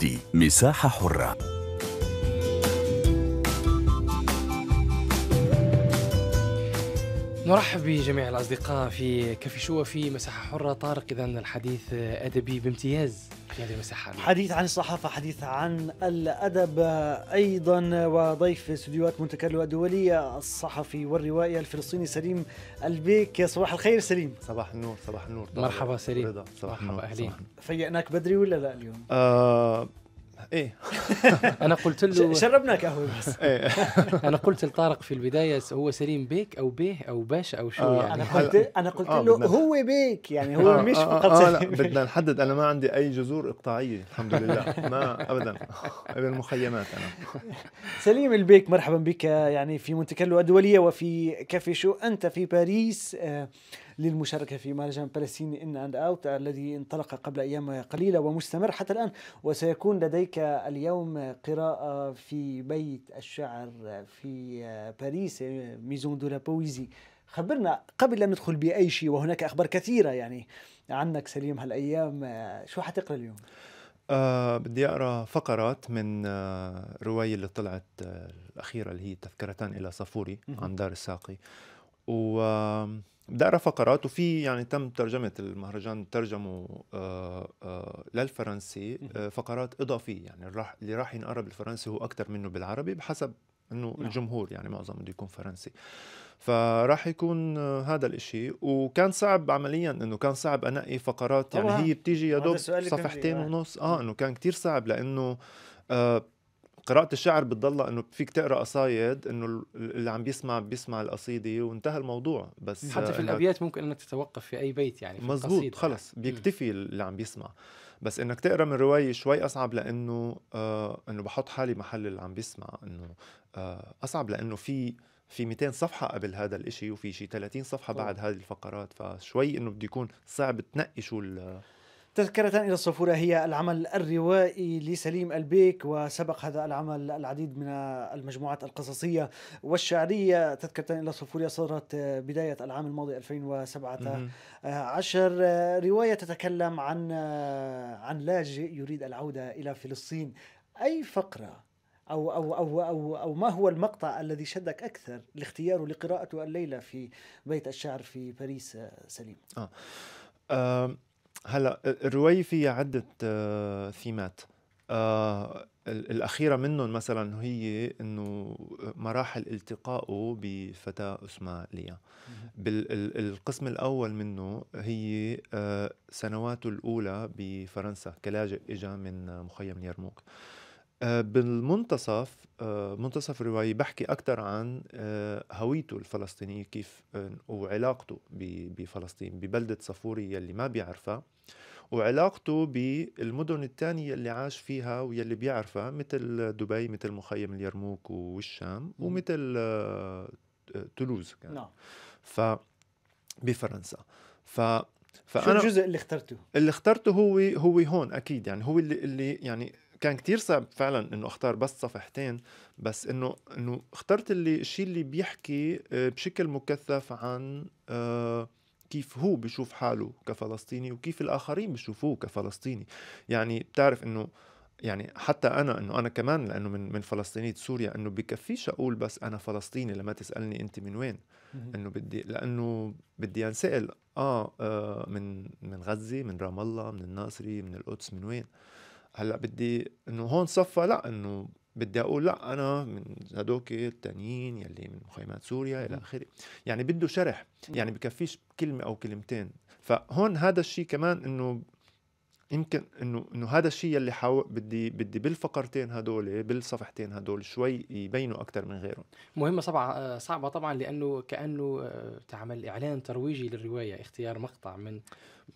دي مساحة حرة نرحب بجميع الأصدقاء في كافي شو في مساحة حرة طارق إذا الحديث أدبي بامتياز حديث المساحة حديث عن الصحافة حديث عن الأدب أيضا وضيف استديوهات منتكر الدولية الصحفي والروائي الفلسطيني سليم البيك صباح الخير سليم صباح النور صباح النور مرحبا سليم رضا صباح مرحبا أهلين فيقناك بدري ولا لا اليوم؟ آه ايه انا قلت له شربنا قهوه بس إيه. انا قلت لطارق في البدايه هو سليم بيك او بيه او باش او شو آه يعني انا قلت انا قلت آه له هو بيك يعني هو آه مش آه، فقط آه, آه, آه بدنا نحدد انا ما عندي اي جذور اقطاعيه الحمد لله ما ابدا ابن المخيمات انا سليم البيك مرحبا بك يعني في منتكلو الدوليه وفي كافي شو انت في باريس آه للمشاركة في مهرجان فلسطيني إن أند أوت الذي انطلق قبل أيام قليلة ومستمر حتى الآن وسيكون لديك اليوم قراءة في بيت الشعر في باريس ميزون دو لا بويزي خبرنا قبل أن ندخل بأي شيء وهناك أخبار كثيرة يعني عنك سليم هالأيام شو حتقرأ اليوم؟ أه بدي أقرأ فقرات من الرواية آه، اللي طلعت آه، الأخيرة اللي هي تذكرتان إلى صفوري عن دار الساقي و بدي اقرا فقرات وفي يعني تم ترجمه المهرجان ترجمه آه، آه، للفرنسي آه، فقرات اضافيه يعني راح اللي راح ينقرا بالفرنسي هو اكثر منه بالعربي بحسب انه نعم. الجمهور يعني معظم بده يكون فرنسي فراح يكون هذا الاشي وكان صعب عمليا انه كان صعب انقي فقرات يعني هي بتيجي يا دوب صفحتين ونص اه انه كان كتير صعب لانه آه قراءة الشعر بتضلها انه فيك تقرا قصايد انه اللي عم بيسمع بيسمع القصيدة وانتهى الموضوع بس حتى في الابيات ممكن انك تتوقف في اي بيت يعني مزبوط يعني. خلص بيكتفي اللي عم بيسمع بس انك تقرا من رواية شوي اصعب لانه آه انه بحط حالي محل اللي عم بيسمع انه آه اصعب لانه في في 200 صفحة قبل هذا الإشي وفي شي 30 صفحة بعد هذه الفقرات فشوي إنه بده يكون صعب تنقي شو تذكرة إلى الصفورة هي العمل الروائي لسليم البيك وسبق هذا العمل العديد من المجموعات القصصية والشعرية تذكرة إلى الصفورة صدرت بداية العام الماضي 2017 رواية تتكلم عن عن لاجئ يريد العودة إلى فلسطين أي فقرة أو أو أو أو أو ما هو المقطع الذي شدك أكثر لاختياره لقراءته الليلة في بيت الشعر في باريس سليم؟ آه. آه. هلا الروايه فيها عده آه، ثيمات آه الاخيره منهم مثلا هي انه مراحل التقائه بفتاه اسمها ليا بالقسم الاول منه هي آه سنواته الاولى بفرنسا كلاجئ إجا من مخيم اليرموك آه، بالمنتصف آه، منتصف الرواية بحكي أكثر عن آه، هويته الفلسطينية كيف وعلاقته بفلسطين ببلدة صفوري يلي ما بيعرفها وعلاقته بالمدن الثانية اللي عاش فيها واللي بيعرفها مثل دبي مثل مخيم اليرموك والشام ومثل تولوز كان نعم ف بفرنسا ف فأنا شو الجزء اللي اخترته؟ اللي اخترته هو هو هون اكيد يعني هو اللي, اللي يعني كان كتير صعب فعلا انه اختار بس صفحتين بس انه انه اخترت اللي الشيء اللي بيحكي آه، بشكل مكثف عن آه، كيف هو بشوف حاله كفلسطيني وكيف الاخرين بشوفوه كفلسطيني يعني بتعرف انه يعني حتى انا انه انا كمان لانه من من فلسطينيه سوريا انه بكفيش اقول بس انا فلسطيني لما تسالني انت من وين انه بدي لانه بدي انسال آه, اه من من غزه من رام الله من الناصري من القدس من وين هلا بدي انه هون صفى لا انه بدي اقول لا انا من هدوك التانيين يلي من مخيمات سوريا الى اخره يعني بده شرح يعني بكفيش كلمه او كلمتين فهون هذا الشيء كمان انه يمكن انه انه هذا الشيء اللي حاول بدي بدي بالفقرتين هدول بالصفحتين هدول شوي يبينوا اكثر من غيرهم مهمه صعبه آه، صعبه طبعا لانه كانه آه، تعمل اعلان ترويجي للروايه اختيار مقطع من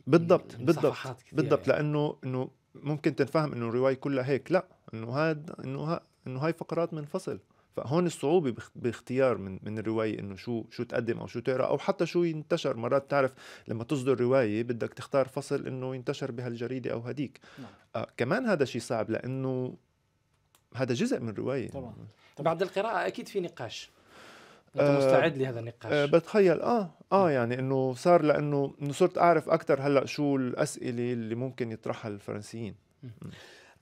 بالضبط من بالضبط بالضبط يعني. لانه انه ممكن تنفهم انه الروايه كلها هيك لا انه هذا انه ها انه هاي فقرات منفصل فهون الصعوبه باختيار من من الروايه انه شو شو تقدم او شو تقرا او حتى شو ينتشر مرات تعرف لما تصدر روايه بدك تختار فصل انه ينتشر بهالجريده او هديك نعم. آه كمان هذا شيء صعب لانه هذا جزء من الروايه طبعا طبعا بعد القراءه اكيد في نقاش انت آه، مستعد لهذا النقاش أه بتخيل اه اه يعني انه صار لانه صرت اعرف اكثر هلا شو الاسئله اللي ممكن يطرحها الفرنسيين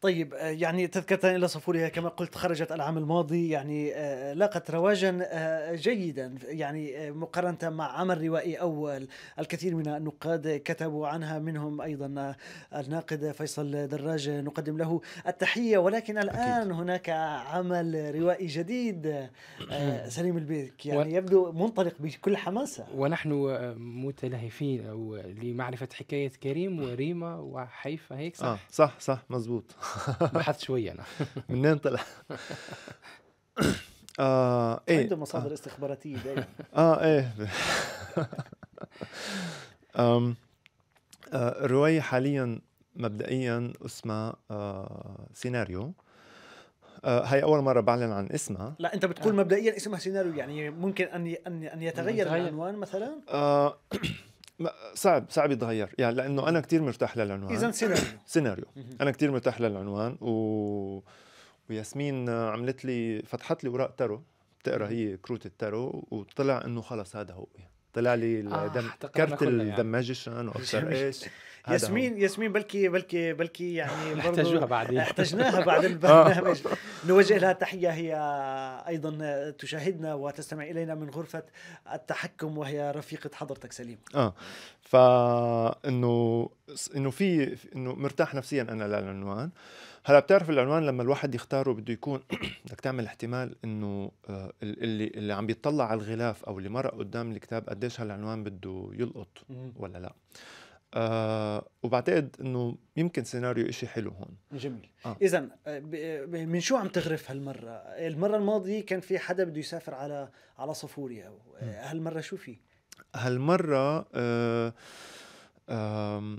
طيب آه، يعني تذكرة إلى صفورها كما قلت خرجت العام الماضي يعني آه، آه، لاقت رواجا جيدا يعني مقارنة مع عمل روائي أول الكثير من النقاد كتبوا عنها منهم أيضا الناقد فيصل دراج نقدم له التحية ولكن الآن أكيد. هناك عمل روائي جديد سليم البيك يعني و... يبدو منطلق بكل حماسة ونحن متلهفين أو لمعرفة حكاية كريم وريما وحيفا هيك صح؟ آه صح صح مزبوط بحثت شوي انا منين طلع آه ايه عنده مصادر آه استخباراتيه دايما اه ايه آم آه الرواية حاليا مبدئيا اسمها آه سيناريو آه هاي اول مره بعلن عن اسمها لا انت بتقول آه. مبدئيا اسمها سيناريو يعني ممكن ان ان ان يتغير العنوان مثلا آه، صعب صعب يتغير يعني لانه انا كثير مرتاح للعنوان اذا سيناريو سيناريو انا كثير مرتاح للعنوان و... وياسمين عملت لي فتحت لي اوراق تارو بتقرا هي كروت التارو وطلع انه خلص هذا هو يعني. طلع لي الدم آه كرت يعني. الدماجيشن يعني. واكثر ايش ياسمين ياسمين بلكي بلكي بلكي يعني برضه بعدين احتجناها بعد البرنامج آه. نوجه لها تحيه هي ايضا تشاهدنا وتستمع الينا من غرفه التحكم وهي رفيقه حضرتك سليم اه فانه انه في انه مرتاح نفسيا انا للعنوان آه هلا بتعرف العنوان لما الواحد يختاره بده يكون بدك تعمل احتمال انه آه، اللي اللي عم بيطلع على الغلاف او اللي مرق قدام الكتاب قديش هالعنوان بده يلقط ولا لا آه وبعتقد انه يمكن سيناريو إشي حلو هون جميل آه. اذا آه، آه، من شو عم تغرف هالمره المره الماضيه كان في حدا بده يسافر على على صفوريا هالمره شو في هالمره آه آه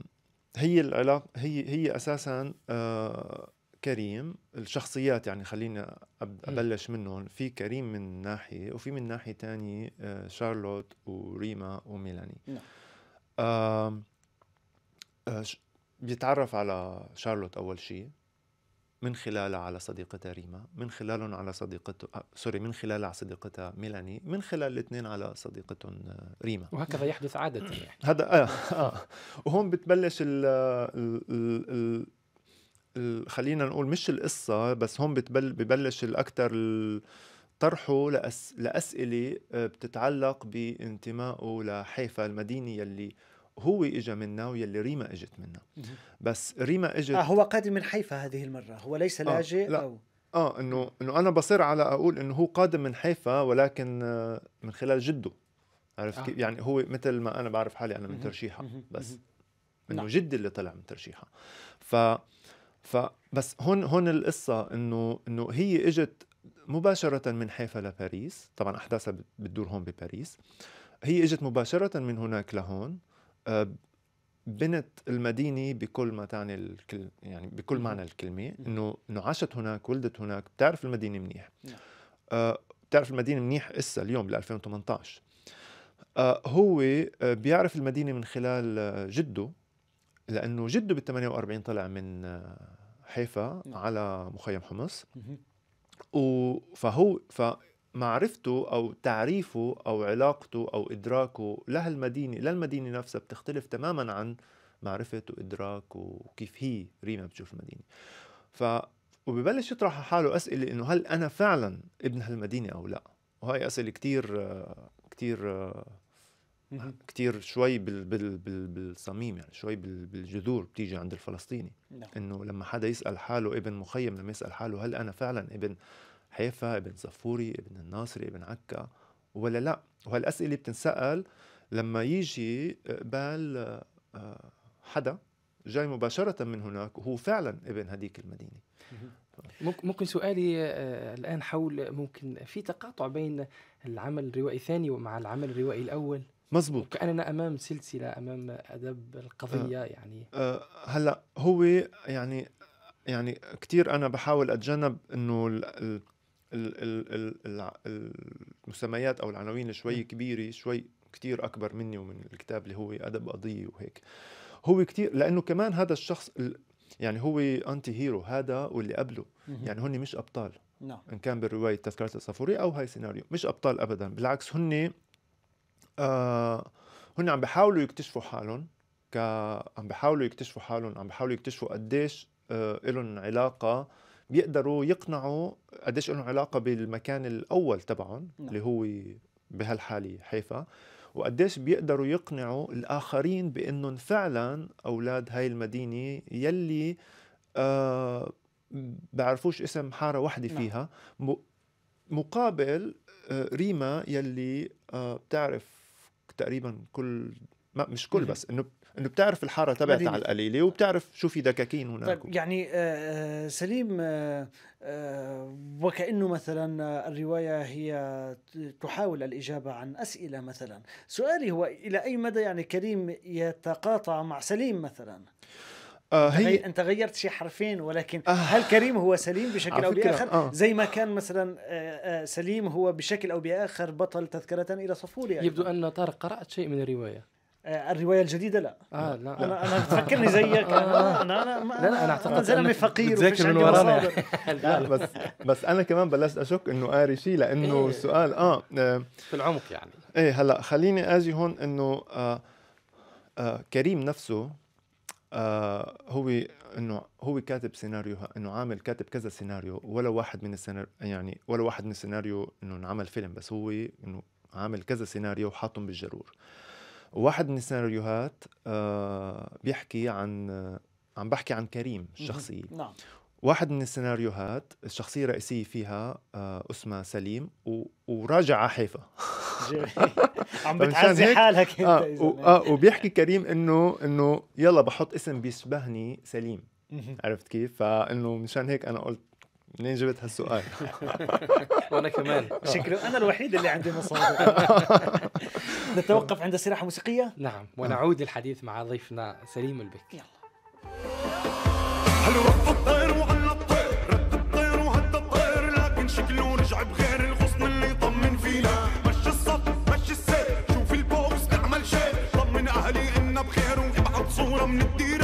هي العلاقه هي هي اساسا آه، كريم الشخصيات يعني خليني ابلش منهم في كريم من ناحيه وفي من ناحيه تانية آه، شارلوت وريما وميلاني نعم. آه، بيتعرف على شارلوت اول شيء من خلالها على صديقتها ريما من خلالهم على صديقته آه، سوري من خلالها على صديقتها ميلاني من خلال الاثنين على صديقتهم آه، ريما وهكذا يحدث عادة يعني. هذا آه, آه. وهون بتبلش ال ال ال ال خلينا نقول مش القصة بس هون بتبل ببلش الأكثر طرحه لأس... لأسئلة آه، بتتعلق بانتمائه لحيفا المدينة يلي هو اجى منا واللي ريما اجت منا بس ريما اجت آه هو قادم من حيفا هذه المره هو ليس آه، لاجئ لا. او اه انه انه انا بصير على اقول انه هو قادم من حيفا ولكن آه، من خلال جده عرفت آه. كيف يعني هو مثل ما انا بعرف حالي انا من ترشيحه بس انه نعم. جدي اللي طلع من ترشيحه ف ف بس هون هون القصه انه انه هي اجت مباشره من حيفا لباريس طبعا احداثها بتدور هون بباريس هي اجت مباشره من هناك لهون آه، بنت المدينة بكل ما تعني الكل يعني بكل معنى الكلمة انه انه عاشت هناك ولدت هناك بتعرف المدينة منيح نعم. آه، بتعرف المدينة منيح اسا اليوم بال 2018 آه، هو بيعرف المدينة من خلال جده لأنه جده بال 48 طلع من حيفا نعم. على مخيم حمص فهو ف معرفته او تعريفه او علاقته او ادراكه لهالمدينه للمدينه نفسها بتختلف تماما عن معرفه وادراك وكيف هي ريما بتشوف المدينه ف وببلش يطرح حاله اسئله انه هل انا فعلا ابن هالمدينه او لا وهي اسئله كتير كتير كتير شوي بال بال بال بالصميم يعني شوي بال بالجذور بتيجي عند الفلسطيني نعم. انه لما حدا يسال حاله ابن مخيم لما يسال حاله هل انا فعلا ابن حيفا ابن صفوري ابن الناصري ابن عكا ولا لا وهالأسئلة بتنسأل لما يجي بال آه، حدا جاي مباشرة من هناك وهو فعلا ابن هديك المدينة ممكن سؤالي آه، الآن حول ممكن في تقاطع بين العمل الروائي الثاني ومع العمل الروائي الأول مزبوط كأننا أمام سلسلة أمام أدب القضية آه يعني آه هلا هو يعني يعني كثير أنا بحاول أتجنب إنه المسميات او العناوين شوي نعم. كبيره شوي كتير اكبر مني ومن الكتاب اللي هو ادب قضيه وهيك هو كتير لانه كمان هذا الشخص يعني هو انتي هيرو هذا واللي قبله يعني هني مش ابطال نعم ان كان بالروايه تذكره الصفوري او هاي سيناريو مش ابطال ابدا بالعكس هن آه هن عم بحاولوا يكتشفوا حالهم ك عم بحاولوا يكتشفوا حالهم عم بحاولوا يكتشفوا قديش آه لهم علاقه بيقدروا يقنعوا قديش لهم علاقه بالمكان الاول تبعهم نعم. اللي هو بهالحاله حيفا وقديش بيقدروا يقنعوا الاخرين بانهم فعلا اولاد هاي المدينه يلي آه بعرفوش اسم حاره وحده نعم. فيها مقابل آه ريما يلي آه بتعرف تقريبا كل ما مش كل بس انه انه بتعرف الحاره تبعت على القليله وبتعرف شو في دكاكين هناك طيب يعني آه، آه، سليم آه، وكانه مثلا الروايه هي تحاول الاجابه عن اسئله مثلا سؤالي هو الى اي مدى يعني كريم يتقاطع مع سليم مثلا آه هي انت غيرت شي حرفين ولكن هل كريم هو سليم بشكل او باخر آه. زي ما كان مثلا سليم هو بشكل او باخر بطل تذكره الى صفوره يبدو ان طارق قرات شيء من الروايه آه، الروايه الجديده لا اه لا انا انا تفكرني زيك انا آه. انا انا ما لا لا انا اعتقد زلمه فقير ومش من ورانا لا بس بس انا كمان بلشت اشك انه قاري شيء لانه السؤال إيه. آه،, اه في العمق يعني ايه هلا خليني اجي هون انه آه آه كريم نفسه آه هو انه هو كاتب سيناريو انه عامل كاتب كذا سيناريو ولا واحد من السيناريو يعني ولا واحد من السيناريو انه انعمل فيلم بس هو انه عامل كذا سيناريو وحاطهم بالجرور آه واحد من السيناريوهات آه، بيحكي عن عم بحكي عن كريم الشخصية نعم واحد من السيناريوهات الشخصية الرئيسية فيها آه، اسمها سليم و... على حيفا عم بتعزي حالك آه، انت آه, و... يعني. آه وبيحكي كريم انه انه يلا بحط اسم بيشبهني سليم عرفت كيف؟ فانه مشان هيك انا قلت منين جبت هالسؤال؟ وانا كمان شكله انا الوحيد اللي عندي مصادر نتوقف عند استراحه موسيقيه؟ نعم. نعم ونعود للحديث مع ضيفنا سليم البك يلا هل رب الطير وعلى الطير رد الطير وهد الطير لكن شكله رجع بغير الغصن اللي طمن فينا مشي الصف مشي السير شوف البوكس نعمل شيء طمن اهلي انا بخير وابعث صوره من الديره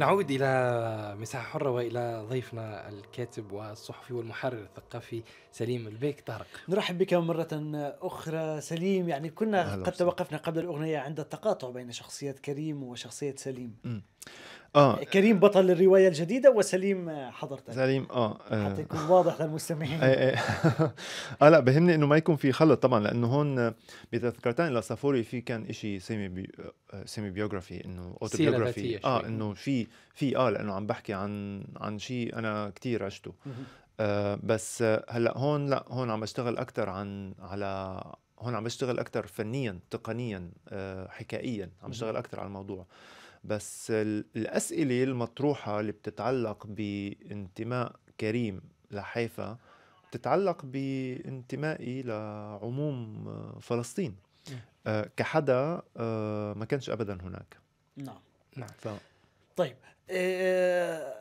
نعود إلى مساحة حرة وإلى ضيفنا الكاتب والصحفي والمحرر الثقافي سليم البيك طارق نرحب بك مرة أخرى سليم يعني كنا قد توقفنا قبل الأغنية عند التقاطع بين شخصية كريم وشخصية سليم م. اه كريم بطل الروايه الجديده وسليم آه، حضرتك سليم اه, آه. حتى يكون واضح للمستمعين اي اي آه،, آه. اه لا بهمني انه ما يكون في خلط طبعا لانه هون بتذكرتين لصافوري في كان شيء سيمي بي سيمي بيوغرافي انه اوتوبيوغرافي اه انه في في اه لانه عم بحكي عن عن شيء انا كثير عشته آه بس هلا هون لا هون عم بشتغل اكثر عن على هون عم بشتغل اكثر فنيا تقنيا آه حكائيا عم بشتغل اكثر على الموضوع آه بس الأسئلة المطروحة اللي بتتعلق بانتماء كريم لحيفا بتتعلق بانتمائي لعموم فلسطين آه، كحدا آه، ما كانش أبدا هناك نعم نعم ف... طيب آه،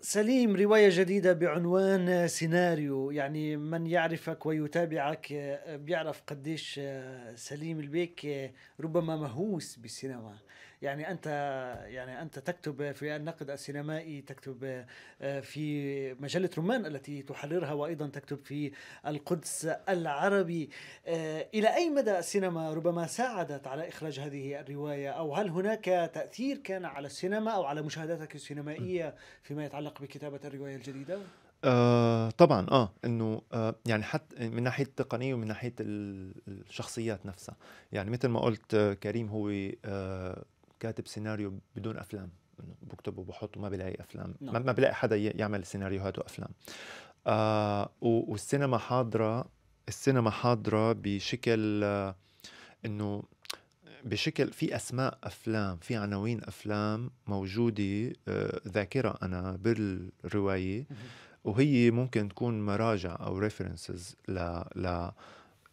سليم رواية جديدة بعنوان سيناريو يعني من يعرفك ويتابعك بيعرف قديش سليم البيك ربما مهووس بالسينما يعني انت يعني انت تكتب في النقد السينمائي تكتب آه، في مجله رمان التي تحررها وايضا تكتب في القدس العربي آه، الى اي مدى السينما ربما ساعدت على اخراج هذه الروايه او هل هناك تاثير كان على السينما او على مشاهداتك السينمائيه فيما يتعلق بكتابه الروايه الجديده؟ آه طبعا اه انه آه يعني حتى من ناحيه التقنيه ومن ناحيه الشخصيات نفسها يعني مثل ما قلت آه كريم هو آه كاتب سيناريو بدون افلام انه بكتب وبحط وما بلاقي افلام نعم. ما بلاقي حدا يعمل سيناريوهات وافلام آه والسينما حاضره السينما حاضره بشكل آه انه بشكل في اسماء افلام في عناوين افلام موجوده آه ذاكره انا بالروايه وهي ممكن تكون مراجع او ريفرنسز ل ل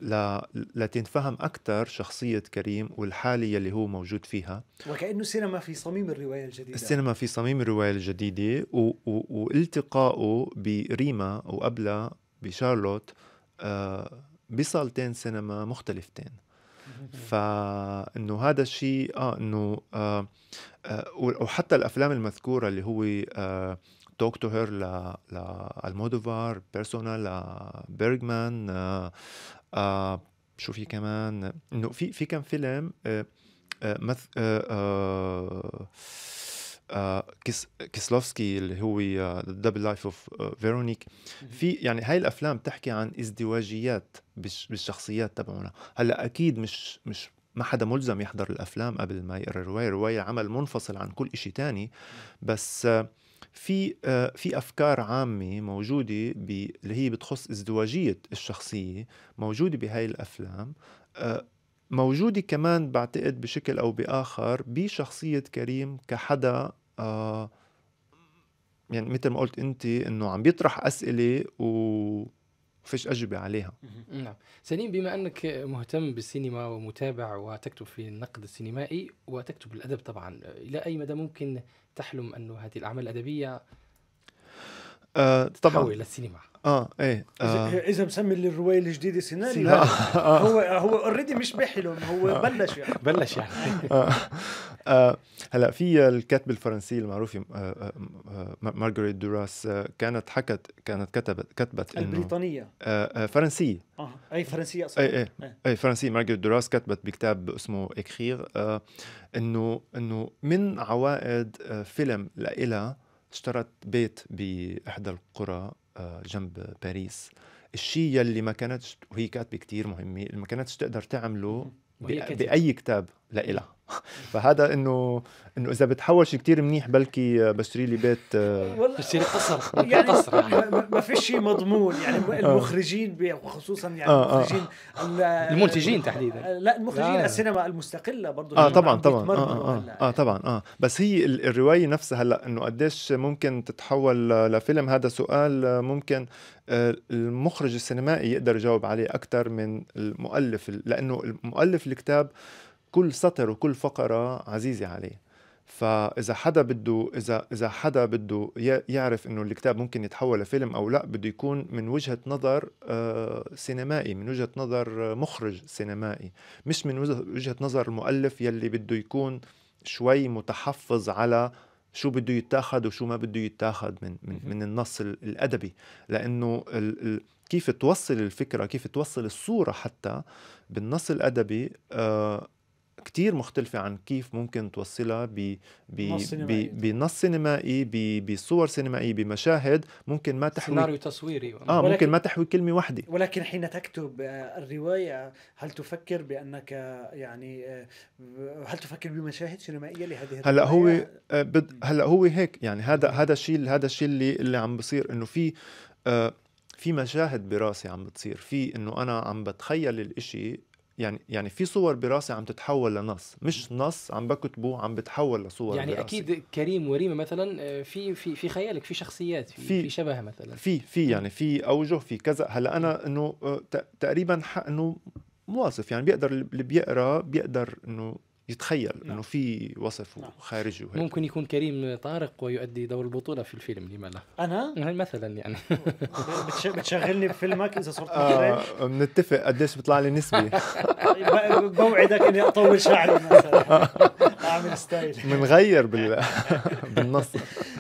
ل... لتنفهم أكثر شخصية كريم والحالة يلي هو موجود فيها وكأنه سينما في صميم الرواية الجديدة السينما في صميم الرواية الجديدة و... و... والتقائه بريما وقبلها بشارلوت آه بصالتين سينما مختلفتين فانه هذا الشيء اه انه آه آه وحتى الافلام المذكوره اللي هو توك تو هير لالمودوفار بيرسونا لبيرغمان آه، شو في كمان انه في في كم فيلم آه، آه، مث كيس كيسلوفسكي اللي هو دبل لايف اوف فيرونيك في يعني هاي الافلام بتحكي عن ازدواجيات بالشخصيات تبعنا هلا اكيد مش مش ما حدا ملزم يحضر الافلام قبل ما يقرا الروايه الروايه عمل منفصل عن كل شيء تاني بس آه في آه، في افكار عامه موجوده اللي هي بتخص ازدواجيه الشخصيه موجوده بهاي الافلام آه، موجوده كمان بعتقد بشكل او باخر بشخصيه كريم كحدا آه، يعني مثل ما قلت انت انه عم بيطرح اسئله و فيش أجوبة عليها نعم سليم بما أنك مهتم بالسينما ومتابع وتكتب في النقد السينمائي وتكتب الأدب طبعا إلى أي مدى ممكن تحلم أن هذه الأعمال الأدبية آه طبعا إلى السينما اه ايه آه. اذا مسمي الروايه الجديده سيناريو آه. هو هو اوريدي مش بحلم هو آه. بلش يعني بلش يعني آه. آه، هلا في الكاتبة الفرنسية المعروفة آه، آه، مارغريت دوراس كانت حكت كانت كتبت كتبت البريطانية فرنسية اه اي فرنسية اصلا اي اي, إيه. أي, أي فرنسية مارغريت دوراس كتبت بكتاب اسمه اكخير انه انه من عوائد فيلم لإلها اشترت بيت بإحدى القرى جنب باريس الشيء يلي ما كانتش وهي كاتبه كتير مهمه ما كانتش تقدر تعمله بأي كتاب لإلها فهذا انه انه اذا بتحوش كثير منيح بلكي آه، بشتري لي بيت آه، بشتري يعني قصر يعني ما في شيء مضمون يعني آه. المخرجين خصوصا يعني المخرجين المنتجين تحديدا لا المخرجين السينما المستقله برضه اه طبعا طبعا آه, آه, آه, طبعا اه بس هي الروايه نفسها هلا انه قديش ممكن تتحول لفيلم هذا سؤال ممكن المخرج السينمائي يقدر يجاوب عليه اكثر من المؤلف لانه المؤلف الكتاب كل سطر وكل فقره عزيزه عليه فاذا حدا بده اذا اذا حدا بده يعرف انه الكتاب ممكن يتحول لفيلم او لا بده يكون من وجهه نظر آه، سينمائي من وجهه نظر مخرج سينمائي مش من وجهه نظر المؤلف يلي بده يكون شوي متحفظ على شو بده يتاخد وشو ما بده يتاخد من من, من النص الادبي لانه ال ال كيف توصل الفكره كيف توصل الصوره حتى بالنص الادبي آه كتير مختلفة عن كيف ممكن توصلها ب بنص سينمائي بصور سينمائية بمشاهد ممكن ما تحوي سيناريو تصويري اه ممكن ما تحوي كلمة واحدة ولكن حين تكتب آه، الرواية هل تفكر بأنك يعني آه، هل تفكر بمشاهد سينمائية لهذه هلا هو آه، بد... هلا هو هيك يعني هذا هذا الشيء هذا الشيء اللي اللي عم بصير انه في آه في مشاهد براسي عم بتصير في انه انا عم بتخيل الاشي يعني يعني في صور براسي عم تتحول لنص مش نص عم بكتبه عم بتحول لصور يعني براسي. اكيد كريم وريما مثلا آه، في في في خيالك في شخصيات في, في, في شبه مثلا في في يعني في اوجه في كذا هلا انا انه آه، تقريبا انه مواصف يعني بيقدر اللي بيقرا بيقدر انه يتخيل نعم. انه في وصف نعم. خارجي وهيك. ممكن يكون كريم طارق ويؤدي دور البطوله في الفيلم لماذا انا يعني مثلا يعني بتشغلني بفيلمك اذا صرت آه بنتفق قديش بيطلع لي نسبي طيب، بوعدك اني اطول شعري مثلا اعمل ستايل بنغير بال... بالنص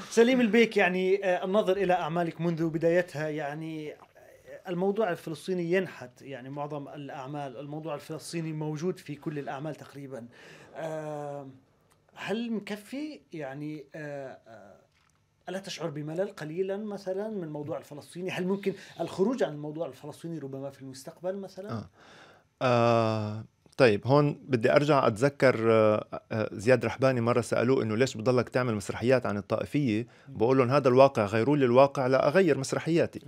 سليم البيك يعني آه، النظر الى اعمالك منذ بدايتها يعني آه، الموضوع الفلسطيني ينحت يعني معظم الاعمال الموضوع الفلسطيني موجود في كل الاعمال تقريبا آه، هل مكفي يعني آه، آه، ألا تشعر بملل قليلا مثلا من الموضوع الفلسطيني هل ممكن الخروج عن الموضوع الفلسطيني ربما في المستقبل مثلا آه. آه طيب هون بدي ارجع اتذكر زياد رحباني مره سالوه انه ليش بضلك تعمل مسرحيات عن الطائفيه بقول لهم هذا الواقع غيروا لي الواقع لاغير مسرحياتي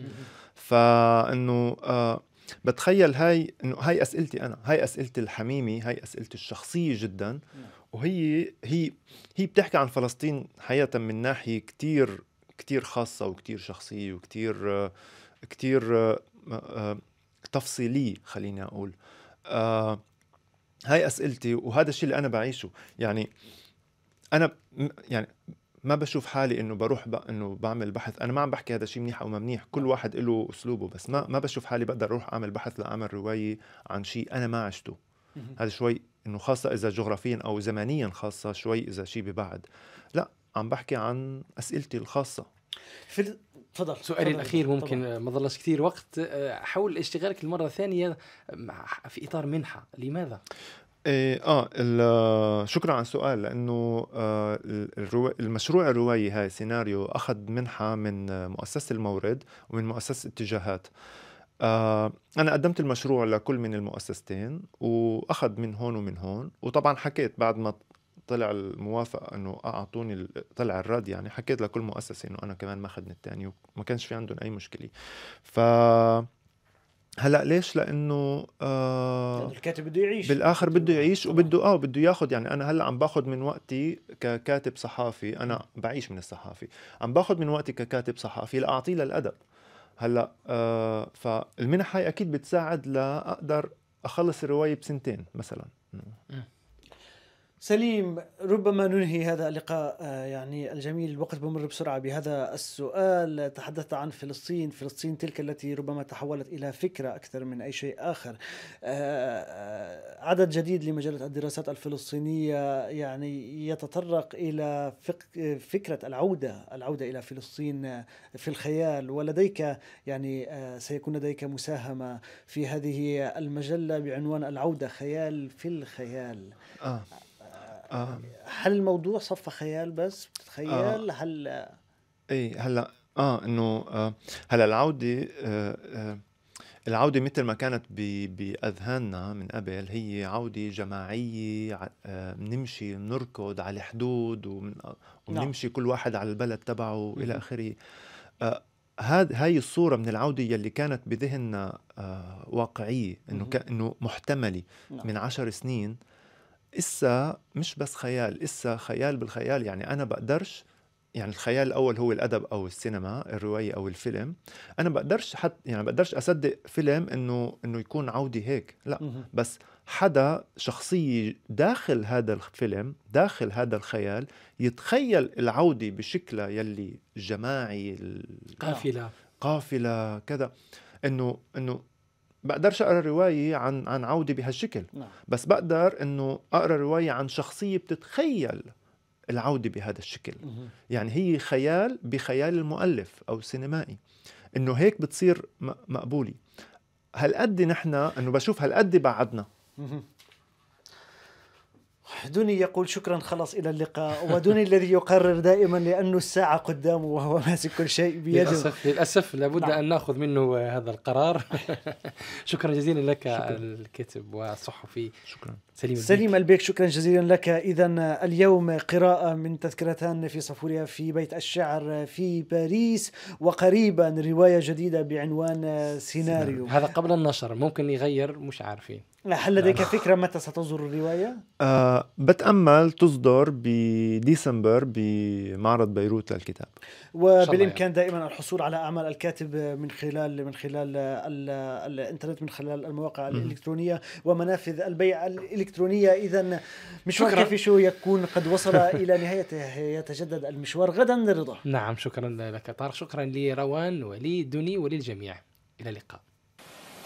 فانه آه بتخيل هاي انه هاي اسئلتي انا هاي اسئله الحميمي هاي اسئله الشخصيه جدا نعم. وهي هي هي بتحكي عن فلسطين حقيقه من ناحيه كتير كتير خاصه وكتير شخصيه وكتير كتير آه، آه، تفصيليه خليني اقول آه، هاي اسئلتي وهذا الشيء اللي انا بعيشه يعني انا يعني ما بشوف حالي انه بروح ب... انه بعمل بحث انا ما عم بحكي هذا شيء منيح او ما منيح كل نعم. واحد له اسلوبه بس ما ما بشوف حالي بقدر اروح اعمل بحث لاعمل روايه عن شيء انا ما عشته هذا شوي انه خاصه اذا جغرافيا او زمنيا خاصه شوي اذا شيء ببعد لا عم بحكي عن اسئلتي الخاصه في تفضل سؤالي الاخير ممكن ما ظلش كثير وقت أه، حول اشتغالك المره الثانيه في اطار منحه لماذا ايه آه،, اه شكرا على السؤال لانه آه المشروع الروائي هاي سيناريو اخذ منحه من آه، مؤسسه المورد ومن مؤسسه اتجاهات آه انا قدمت المشروع لكل من المؤسستين واخذ من هون ومن هون وطبعا حكيت بعد ما طلع الموافقه انه آه، اعطوني طلع الرد يعني حكيت لكل مؤسسه انه انا كمان ما اخذ من الثاني وما كانش في عندهم اي مشكله ف هلا ليش لانه آه الكاتب بده يعيش بالاخر بده يعيش وبده اه بده ياخذ يعني انا هلا عم باخذ من وقتي ككاتب صحافي انا بعيش من الصحافي عم باخذ من وقتي ككاتب صحافي لاعطيه للادب هلا آه فالمنح هاي اكيد بتساعد لاقدر اخلص الروايه بسنتين مثلا م. سليم ربما ننهي هذا اللقاء آه، يعني الجميل الوقت بمر بسرعة بهذا السؤال تحدثت عن فلسطين فلسطين تلك التي ربما تحولت إلى فكرة أكثر من أي شيء آخر آه، آه، عدد جديد لمجلة الدراسات الفلسطينية يعني يتطرق إلى فكرة العودة العودة إلى فلسطين في الخيال ولديك يعني سيكون لديك مساهمة في هذه المجلة بعنوان العودة خيال في الخيال آه. آه. هل الموضوع صفى خيال بس بتتخيل آه. هل اي هلا اه انه آه هلا العوده آه آه العوده مثل ما كانت باذهاننا من قبل هي عوده جماعيه بنمشي آه، بنركض على الحدود وبنمشي نعم. كل واحد على البلد تبعه والى اخره آه، هاد هاي الصورة من العودة يلي كانت بذهننا آه، واقعية انه انه محتملة نعم. من عشر سنين إسا مش بس خيال إسا خيال بالخيال يعني أنا بقدرش يعني الخيال الاول هو الادب او السينما الروايه او الفيلم انا بقدرش حد يعني بقدرش اصدق فيلم انه انه يكون عودي هيك لا بس حدا شخصيه داخل هذا الفيلم داخل هذا الخيال يتخيل العوده بشكلها يلي جماعي قافله قافله كذا انه انه بقدرش اقرا روايه عن عن عوده بهالشكل نعم. بس بقدر انه اقرا روايه عن شخصيه بتتخيل العوده بهذا الشكل مه. يعني هي خيال بخيال المؤلف او السينمائي انه هيك بتصير مقبوله هالقد نحن انه بشوف هالقد بعدنا دوني يقول شكرا خلاص الى اللقاء ودوني الذي يقرر دائما لانه الساعه قدامه وهو ماسك كل شيء بيده للاسف للاسف لابد نعم. ان ناخذ منه هذا القرار شكرا جزيلا لك شكرا. الكاتب والصحفي شكرا سليم البيك. سليم البيك شكرا جزيلا لك اذا اليوم قراءه من تذكرتان في صفوريا في بيت الشعر في باريس وقريبا روايه جديده بعنوان سيناريو هذا قبل النشر ممكن يغير مش عارفين هل لديك فكرة متى ستصدر الرواية؟ أه بتأمل تصدر بديسمبر بمعرض بيروت للكتاب يعني. وبالإمكان دائما الحصول على أعمال الكاتب من خلال من خلال الإنترنت من خلال المواقع الإلكترونية ومنافذ البيع الإلكترونية إذا مشوار شو يكون قد وصل إلى نهايته يتجدد المشوار غدا رضا نعم شكرا لك طارق شكرا لروان ولدني وللجميع إلى اللقاء